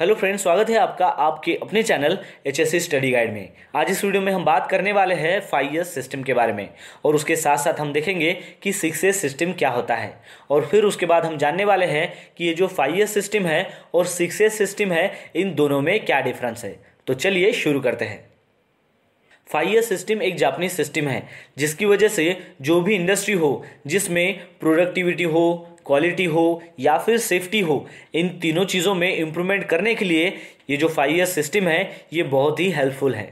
hello friend स्वागत है आपका आपके अपने channel H S study guide में आज इस वीडियो में हम बात करने वाले हैं फाइव सिस्टम के बारे में और उसके साथ साथ हम देखेंगे कि सिक्स सिस्टम क्या होता है और फिर उसके बाद हम जानने वाले हैं कि ये जो फाइव सिस्टम है और सिक्स सिस्टम है इन दोनों में क्या डिफरेंस है तो चलिए शुरू करते हैं फाइव ईयर सिस्टम एक जापनीज सिस्टम है जिसकी वजह से जो भी इंडस्ट्री हो जिसमें प्रोडक्टिविटी हो क्वालिटी हो या फिर सेफ्टी हो इन तीनों चीज़ों में इम्प्रूवमेंट करने के लिए ये जो फाइव ईयर सिस्टम है ये बहुत ही हेल्पफुल है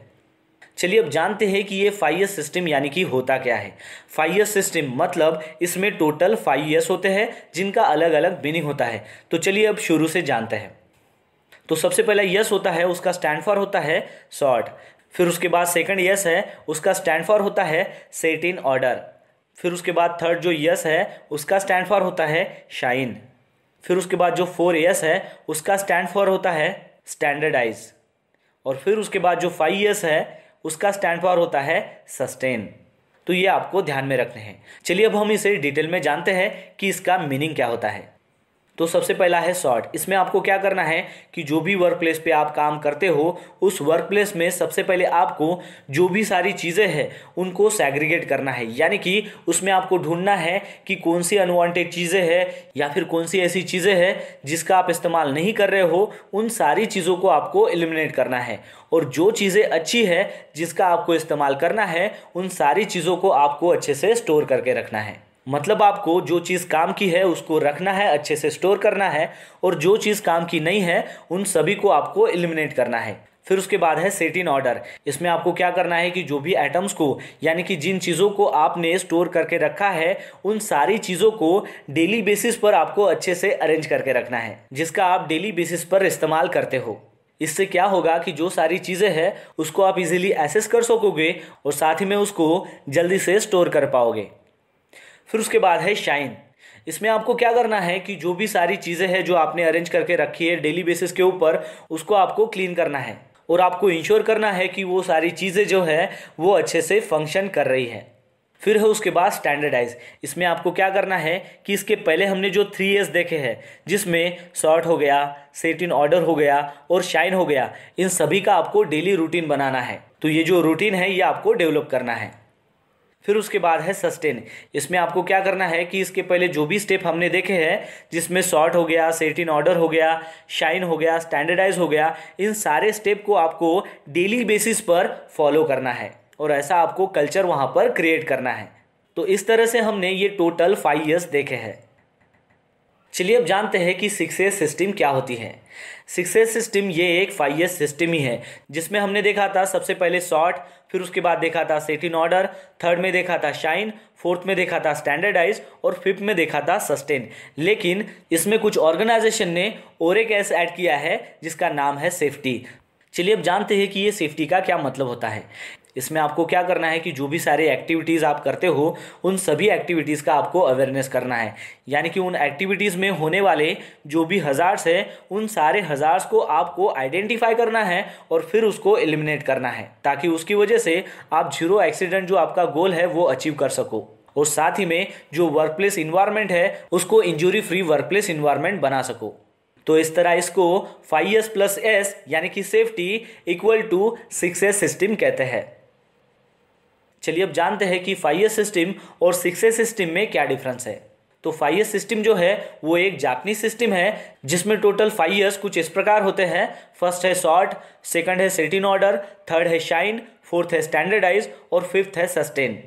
चलिए अब जानते हैं कि ये फाइव ईयर सिस्टम यानी कि होता क्या है फाइव ईयर सिस्टम मतलब इसमें टोटल फाइव ईयर्स होते हैं जिनका अलग अलग मीनिंग होता है तो चलिए अब शुरू से जानते हैं तो सबसे पहला यस होता है उसका स्टैंड फॉर होता है शॉर्ट फिर उसके बाद सेकंड यस है उसका स्टैंड फॉर होता है सेट इन ऑर्डर फिर उसके बाद थर्ड जो यस है उसका स्टैंड फॉर होता है शाइन फिर उसके बाद जो फोर यस है उसका स्टैंड फॉर होता है स्टैंडर्डाइज और फिर उसके बाद जो फाइव यस है उसका स्टैंड फॉर होता है सस्टेन तो ये आपको ध्यान में रखने हैं चलिए अब हम इसे डिटेल में जानते हैं कि इसका मीनिंग क्या होता है तो सबसे पहला है शॉर्ट इसमें आपको क्या करना है कि जो भी वर्क प्लेस पर आप काम करते हो उस वर्क प्लेस में सबसे पहले आपको जो भी सारी चीज़ें हैं उनको सैग्रीगेट करना है यानी कि उसमें आपको ढूंढना है कि कौन सी अनवांटेड चीज़ें हैं या फिर कौन सी ऐसी चीज़ें हैं जिसका आप इस्तेमाल नहीं कर रहे हो उन सारी चीज़ों को आपको एलिमिनेट करना है और जो चीज़ें अच्छी है जिसका आपको इस्तेमाल करना है उन सारी चीज़ों को आपको अच्छे से स्टोर करके रखना है मतलब आपको जो चीज़ काम की है उसको रखना है अच्छे से स्टोर करना है और जो चीज़ काम की नहीं है उन सभी को आपको एलिमिनेट करना है फिर उसके बाद है सेट इन ऑर्डर इसमें आपको क्या करना है कि जो भी आइटम्स को यानी कि जिन चीज़ों को आपने स्टोर करके रखा है उन सारी चीज़ों को डेली बेसिस पर आपको अच्छे से अरेंज करके रखना है जिसका आप डेली बेसिस पर इस्तेमाल करते हो इससे क्या होगा कि जो सारी चीज़ें हैं उसको आप इजीली एसेस कर सकोगे और साथ ही में उसको जल्दी से स्टोर कर पाओगे फिर उसके बाद है शाइन इसमें आपको क्या करना है कि जो भी सारी चीज़ें हैं जो आपने अरेंज करके रखी है डेली बेसिस के ऊपर उसको आपको क्लीन करना है और आपको इंश्योर करना है कि वो सारी चीज़ें जो है वो अच्छे से फंक्शन कर रही है फिर है उसके बाद स्टैंडर्डाइज इसमें आपको क्या करना है कि इसके पहले हमने जो थ्री एस देखे हैं जिसमें शॉर्ट हो गया सेट इन ऑर्डर हो गया और शाइन हो गया इन सभी का आपको डेली रूटीन बनाना है तो ये जो रूटीन है ये आपको डेवलप करना है फिर उसके बाद है सस्टेन इसमें आपको क्या करना है कि इसके पहले जो भी स्टेप हमने देखे हैं जिसमें शॉर्ट हो गया सेट इन ऑर्डर हो गया शाइन हो गया स्टैंडर्डाइज हो गया इन सारे स्टेप को आपको डेली बेसिस पर फॉलो करना है और ऐसा आपको कल्चर वहाँ पर क्रिएट करना है तो इस तरह से हमने ये टोटल फाइव ईयर्स देखे हैं चलिए अब जानते हैं कि सिक्सेस सिस्टम क्या होती है सिक्सेस सिस्टम ये एक फाइव एस सिस्टम ही है जिसमें हमने देखा था सबसे पहले शॉर्ट फिर उसके बाद देखा था सेट इन ऑर्डर थर्ड में देखा था शाइन फोर्थ में देखा था स्टैंडर्डाइज और फिफ्थ में देखा था सस्टेन लेकिन इसमें कुछ ऑर्गेनाइजेशन ने और एक एस ऐड किया है जिसका नाम है सेफ्टी चलिए अब जानते हैं कि ये सेफ्टी का क्या मतलब होता है इसमें आपको क्या करना है कि जो भी सारे एक्टिविटीज़ आप करते हो उन सभी एक्टिविटीज़ का आपको अवेयरनेस करना है यानी कि उन एक्टिविटीज़ में होने वाले जो भी हज़ार्स है उन सारे हज़ार्स को आपको आइडेंटिफाई करना है और फिर उसको एलिमिनेट करना है ताकि उसकी वजह से आप जीरो एक्सीडेंट जो आपका गोल है वो अचीव कर सको और साथ ही में जो वर्क प्लेस इन्वायरमेंट है उसको injury free workplace environment बना सको तो इस तरह इसको फाइव एस प्लस एस यानी कि safety equal to six S system कहते हैं चलिए अब जानते हैं कि फाइव सिस्टम और सिक्स सिस्टम में क्या डिफरेंस है तो फाइव सिस्टम जो है वो एक जापनी सिस्टम है जिसमें टोटल फाइव ईयर्स कुछ इस प्रकार होते हैं फर्स्ट है शॉर्ट सेकंड है सेट इन ऑर्डर थर्ड है शाइन फोर्थ है स्टैंडर्डाइज और फिफ्थ है सस्टेन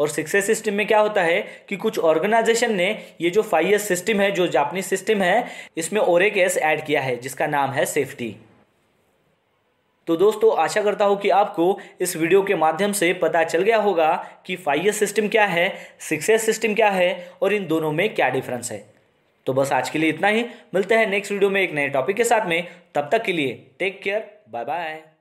और सिक्सेस सिस्टम में क्या होता है कि कुछ ऑर्गेनाइजेशन ने ये जो फाइव सिस्टम है जो जापनीज सिस्टम है इसमें ओरेक एस ऐड किया है जिसका नाम है सेफ्टी तो दोस्तों आशा करता हूँ कि आपको इस वीडियो के माध्यम से पता चल गया होगा कि फाइव सिस्टम क्या है सिक्स सिस्टम क्या है और इन दोनों में क्या डिफरेंस है तो बस आज के लिए इतना ही मिलते हैं नेक्स्ट वीडियो में एक नए टॉपिक के साथ में तब तक के लिए टेक केयर बाय बाय